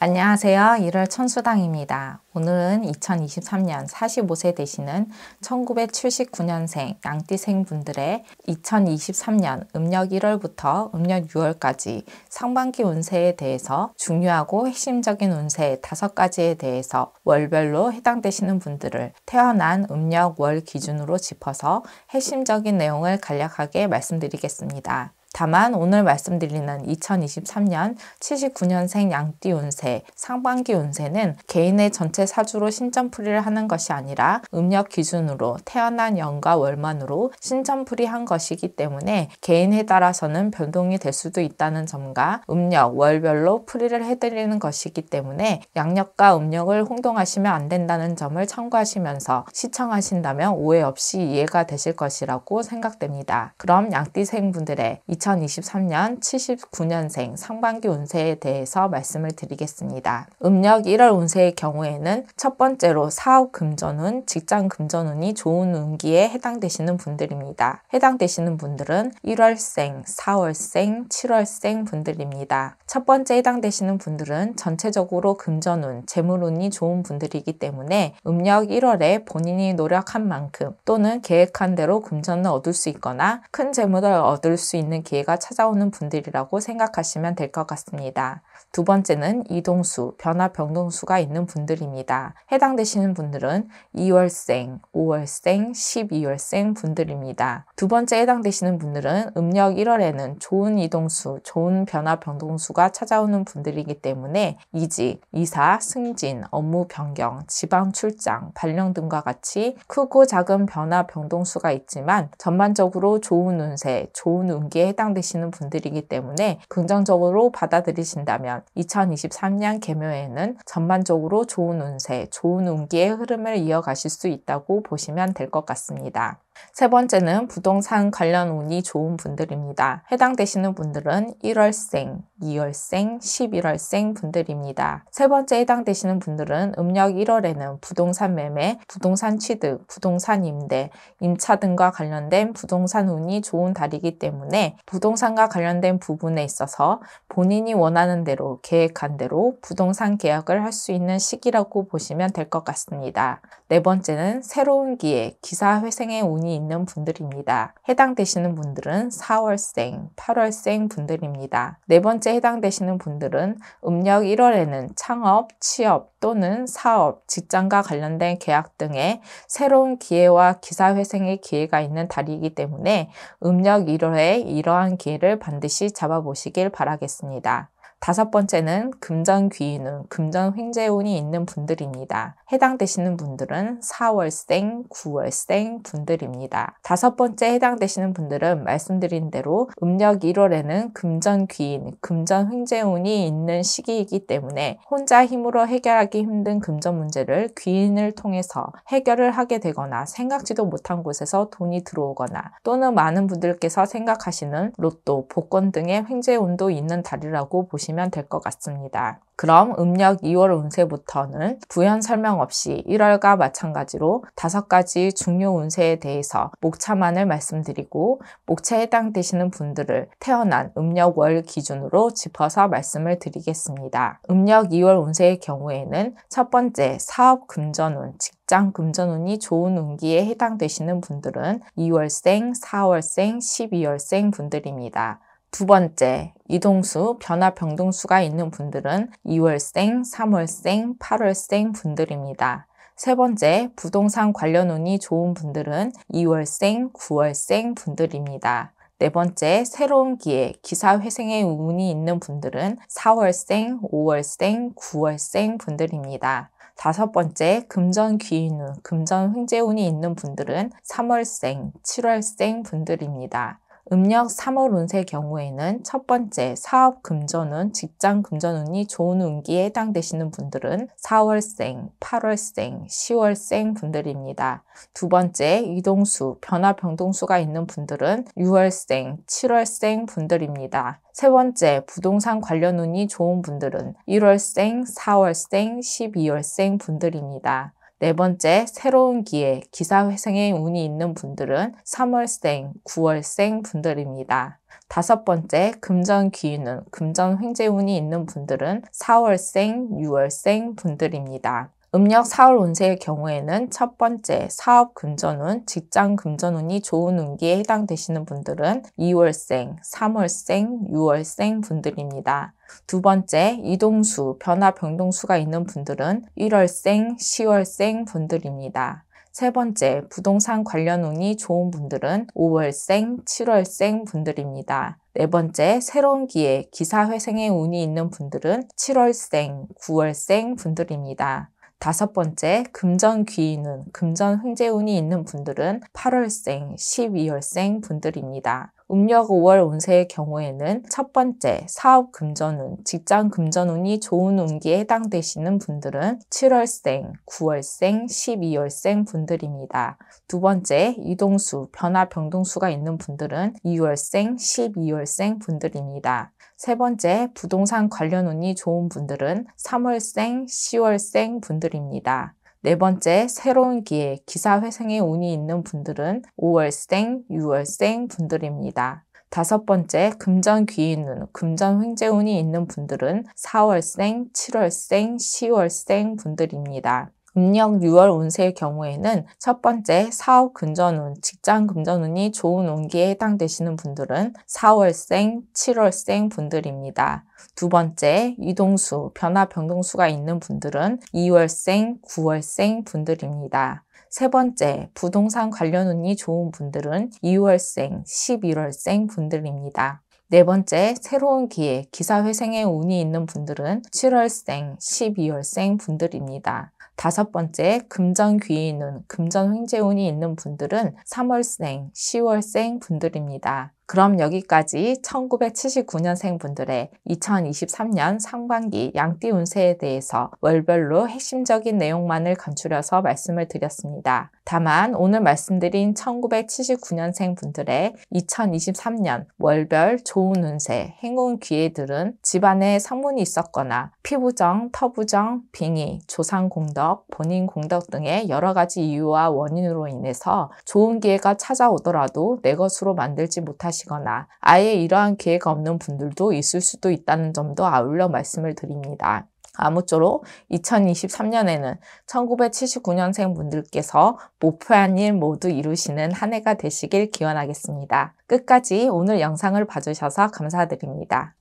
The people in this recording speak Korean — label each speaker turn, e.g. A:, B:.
A: 안녕하세요. 1월 천수당입니다. 오늘은 2023년 45세 되시는 1979년생 양띠생 분들의 2023년 음력 1월부터 음력 6월까지 상반기 운세에 대해서 중요하고 핵심적인 운세 5가지에 대해서 월별로 해당되시는 분들을 태어난 음력 월 기준으로 짚어서 핵심적인 내용을 간략하게 말씀드리겠습니다. 다만 오늘 말씀드리는 2023년 79년생 양띠 운세, 상반기 운세는 개인의 전체 사주로 신점풀이를 하는 것이 아니라 음력 기준으로 태어난 연과 월만으로 신점풀이한 것이기 때문에 개인에 따라서는 변동이 될 수도 있다는 점과 음력, 월별로 풀이를 해드리는 것이기 때문에 양력과 음력을 혼동하시면 안 된다는 점을 참고하시면서 시청하신다면 오해 없이 이해가 되실 것이라고 생각됩니다. 그럼 양띠생 분들의 2023년 79년생 상반기 운세에 대해서 말씀을 드리겠습니다. 음력 1월 운세의 경우에는 첫 번째로 사업 금전운, 직장 금전운이 좋은 운기에 해당되시는 분들입니다. 해당되시는 분들은 1월생, 4월생, 7월생 분들입니다. 첫 번째 해당되시는 분들은 전체적으로 금전운, 재물운이 좋은 분들이기 때문에 음력 1월에 본인이 노력한 만큼 또는 계획한 대로 금전을 얻을 수 있거나 큰 재물을 얻을 수 있는 기회가 찾아오는 분들이라고 생각하시면 될 것 같습니다. 두 번째는 이동수, 변화 변동수가 있는 분들입니다. 해당되시는 분들은 2월생, 5월생, 12월생 분들입니다. 두 번째 해당되시는 분들은 음력 1월에는 좋은 이동수, 좋은 변화 변동수가 찾아오는 분들이기 때문에 이직, 이사, 승진, 업무 변경, 지방 출장, 발령 등과 같이 크고 작은 변화 변동수가 있지만 전반적으로 좋은 운세, 좋은 운기에 해당되시는 분들이기 때문에 긍정적으로 받아들이신다면 2023년 개묘에는 전반적으로 좋은 운세, 좋은 운기의 흐름을 이어가실 수 있다고 보시면 될 것 같습니다. 세 번째는 부동산 관련 운이 좋은 분들입니다. 해당되시는 분들은 1월생, 2월생, 11월생 분들입니다. 세 번째 해당되시는 분들은 음력 1월에는 부동산 매매, 부동산 취득, 부동산 임대, 임차 등과 관련된 부동산 운이 좋은 달이기 때문에 부동산과 관련된 부분에 있어서 본인이 원하는 대로 계획한 대로 부동산 계약을 할 수 있는 시기라고 보시면 될 것 같습니다. 네 번째는 새로운 기회, 기사회생의 운이 운이 있는 분들입니다. 해당되시는 분들은 4월생, 8월생 분들입니다. 네 번째 해당되시는 분들은 음력 1월에는 창업, 취업 또는 사업, 직장과 관련된 계약 등의 새로운 기회와 기사회생의 기회가 있는 달이기 때문에 음력 1월에 이러한 기회를 반드시 잡아보시길 바라겠습니다. 다섯 번째는 금전 귀인운, 금전 횡재운이 있는 분들입니다. 해당되시는 분들은 4월생, 9월생 분들입니다. 다섯 번째 해당되시는 분들은 말씀드린 대로 음력 1월에는 금전 귀인, 금전 횡재운이 있는 시기이기 때문에 혼자 힘으로 해결하기 힘든 금전 문제를 귀인을 통해서 해결을 하게 되거나 생각지도 못한 곳에서 돈이 들어오거나 또는 많은 분들께서 생각하시는 로또, 복권 등의 횡재운도 있는 달이라고 보시면 보시면 될것 같습니다. 그럼 음력 2월 운세부터는 부연 설명 없이 1월과 마찬가지로 다섯 가지 중요 운세에 대해서 목차만을 말씀드리고 목차에 해당되시는 분들을 태어난 음력 월 기준으로 짚어서 말씀을 드리겠습니다. 음력 2월 운세의 경우에는 첫 번째 사업 금전운, 직장 금전운이 좋은 운기에 해당되시는 분들은 2월생, 4월생, 12월생 분들입니다. 두 번째, 이동수, 변화 병동수가 있는 분들은 2월생, 3월생, 8월생 분들입니다. 세 번째, 부동산 관련 운이 좋은 분들은 2월생, 9월생 분들입니다. 네 번째, 새로운 기회, 기사 회생의 운이 있는 분들은 4월생, 5월생, 9월생 분들입니다. 다섯 번째, 금전 귀인운, 금전 횡재운이 있는 분들은 3월생, 7월생 분들입니다. 음력 3월 운세 경우에는 첫 번째 사업 금전운, 직장 금전운이 좋은 운기에 해당되시는 분들은 4월생, 8월생, 10월생 분들입니다. 두 번째 이동수, 변화 변동수가 있는 분들은 6월생, 7월생 분들입니다. 세 번째, 부동산 관련 운이 좋은 분들은 1월생, 4월생, 12월생 분들입니다. 네 번째, 새로운 기회, 기사회생의 운이 있는 분들은 3월생, 9월생 분들입니다. 다섯 번째, 금전 기운은 금전 횡재운이 있는 분들은 4월생, 6월생 분들입니다. 음력 4월 운세의 경우에는 첫 번째 사업 금전운, 직장 금전운이 좋은 운기에 해당되시는 분들은 2월생, 3월생, 6월생 분들입니다. 두 번째, 이동수, 변화 변동수가 있는 분들은 1월생, 10월생 분들입니다. 세 번째, 부동산 관련 운이 좋은 분들은 5월생, 7월생 분들입니다. 네 번째, 새로운 기회, 기사회생의 운이 있는 분들은 7월생, 9월생 분들입니다. 다섯 번째, 금전 귀인은 금전 흥재운이 있는 분들은 8월생, 12월생 분들입니다. 음력 5월 운세의 경우에는 첫 번째 사업 금전운, 직장 금전운이 좋은 운기에 해당되시는 분들은 7월생, 9월생, 12월생 분들입니다. 두 번째 이동수, 변화 변동수가 있는 분들은 2월생, 12월생 분들입니다. 세 번째 부동산 관련 운이 좋은 분들은 3월생, 10월생 분들입니다. 네 번째, 새로운 기회, 기사회생의 운이 있는 분들은 5월생, 6월생 분들입니다. 다섯 번째, 금전 귀인운, 금전 횡재운이 있는 분들은 4월생, 7월생, 10월생 분들입니다. 음력 6월 운세의 경우에는 첫 번째 사업 금전운, 직장 금전운이 좋은 운기에 해당되시는 분들은 4월생, 7월생 분들입니다. 두 번째, 이동수, 변화 변동수가 있는 분들은 2월생, 9월생 분들입니다. 세 번째, 부동산 관련 운이 좋은 분들은 2월생, 11월생 분들입니다. 네 번째, 새로운 기회, 기사회생의 운이 있는 분들은 7월생, 12월생 분들입니다. 다섯 번째, 금전귀인운, 금전횡재운이 있는 분들은 3월생, 10월생 분들입니다. 그럼 여기까지 1979년생 분들의 2023년 상반기 양띠 운세에 대해서 월별로 핵심적인 내용만을 간추려서 말씀을 드렸습니다. 다만 오늘 말씀드린 1979년생 분들의 2023년 월별 좋은 운세, 행운 기회들은 집안에 성문이 있었거나 피부정, 터부정, 빙의, 조상공덕, 본인공덕 등의 여러 가지 이유와 원인으로 인해서 좋은 기회가 찾아오더라도 내 것으로 만들지 못하시 하시거나 아예 이러한 기회가 없는 분들도 있을 수도 있다는 점도 아울러 말씀을 드립니다. 아무쪼록 2023년에는 1979년생 분들께서 목표한 일 모두 이루시는 한 해가 되시길 기원하겠습니다. 끝까지 오늘 영상을 봐주셔서 감사드립니다.